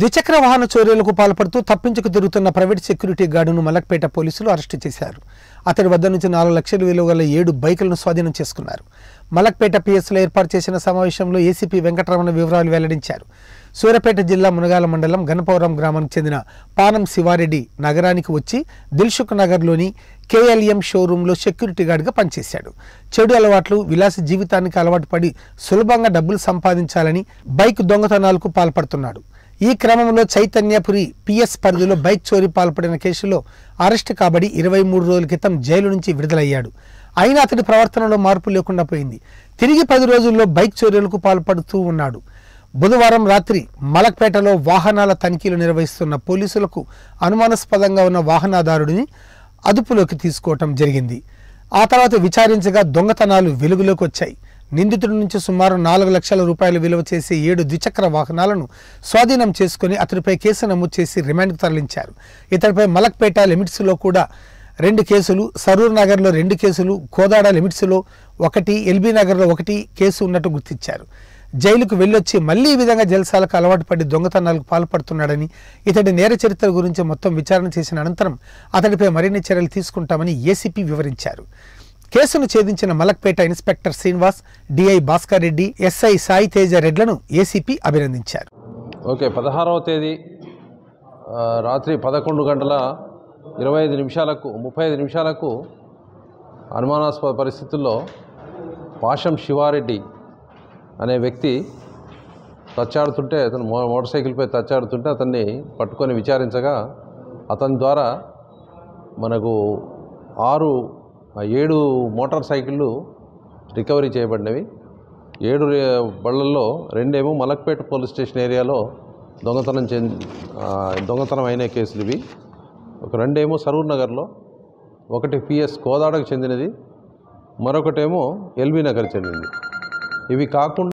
ద్విచక్ర వాహన చోర్యలకు పాల్పడుతూ తప్పించుకు తిరుగుతున్న ప్రైవేట్ సెక్యూరిటీ గార్డును మలక్పేట పోలీసులు అరెస్టు చేశారు అతడి వద్ద నుంచి నాలుగు లక్షల విలువ గల ఏడు బైకులను స్వాధీనం చేసుకున్నారు మలక్పేట పిఎస్లో ఏర్పాటు చేసిన సమావేశంలో ఏసీపీ వెంకటరమణ వివరాలు వెల్లడించారు సూర్యపేట జిల్లా మునగాల మండలం గణపవరం గ్రామానికి చెందిన పానం శివారెడ్డి నగరానికి వచ్చి దిల్సుఖ్ నగర్లోని కేఎల్ఎం షోరూంలో సెక్యూరిటీ గార్డ్గా పనిచేశాడు చెడు అలవాట్లు విలాస జీవితానికి అలవాటు పడి సులభంగా డబ్బులు సంపాదించాలని బైక్ దొంగతనాలకు పాల్పడుతున్నాడు ఈ క్రమంలో చైతన్యపురి పిఎస్ పరిధిలో బైక్ చోరీ పాల్పడిన కేసులో అరెస్ట్ కాబడి ఇరవై మూడు రోజుల క్రితం జైలు నుంచి విడుదలయ్యాడు అయినా అతడి ప్రవర్తనలో మార్పు లేకుండా పోయింది తిరిగి పది రోజుల్లో బైక్ చోరీలకు పాల్పడుతూ ఉన్నాడు బుధవారం రాత్రి మలక్పేటలో వాహనాల తనిఖీలు నిర్వహిస్తున్న పోలీసులకు అనుమానాస్పదంగా ఉన్న వాహనదారుడిని అదుపులోకి తీసుకోవటం జరిగింది ఆ తర్వాత విచారించగా దొంగతనాలు వెలుగులోకి వచ్చాయి నిందితుడి నుంచి సుమారు నాలుగు లక్షల రూపాయలు విలువ చేసే ఏడు ద్విచక్ర వాహనాలను స్వాధీనం చేసుకుని అతడిపై కేసు నమోదు చేసి రిమాండ్కు తరలించారు ఇతడిపై మలక్పేట లిమిట్స్లో కూడా రెండు కేసులు సరూర్ నగర్లో రెండు కేసులు కోదాడ లిమిట్స్లో ఒకటి ఎల్బీ నగర్లో ఒకటి కేసు ఉన్నట్టు గుర్తించారు జైలుకు వెళ్ళొచ్చి మళ్ళీ ఈ విధంగా జల్సాలకు అలవాటు పడి దొంగతనాలకు పాల్పడుతున్నాడని ఇతడి నేర చరిత్ర గురించి మొత్తం విచారణ చేసిన అనంతరం అతడిపై మరిన్ని చర్యలు తీసుకుంటామని ఏసీపీ వివరించారు కేసును ఛేదించిన Malakpet inspector Srinivas DI Bhaskar Reddy SI Sai Teja రెడ్లను ఏసీపీ అభినందించారు ఓకే పదహారవ తేదీ రాత్రి పదకొండు గంటల ఇరవై ఐదు నిమిషాలకు ముప్పై ఐదు నిమిషాలకు అనుమానాస్పద పరిస్థితుల్లో పాషం శివారెడ్డి అనే వ్యక్తి తచ్చాడుతుంటే అతను మో మోటార్ సైకిల్పై తచ్చాడుతుంటే అతన్ని పట్టుకొని విచారించగా అతని ద్వారా మనకు ఆరు ఏడు మోటార్ సైకిళ్ళు రికవరీ చేయబడినవి ఏడు బళ్ళల్లో రెండేమో మలక్పేట పోలీస్ స్టేషన్ ఏరియాలో దొంగతనం చెంది దొంగతనం అయిన కేసులు ఇవి ఒక రెండేమో సరూర్ నగర్లో ఒకటి పిఎస్ కోదాడకు చెందినది మరొకటేమో ఎల్బీ నగర్ చెందింది ఇవి కాకుండా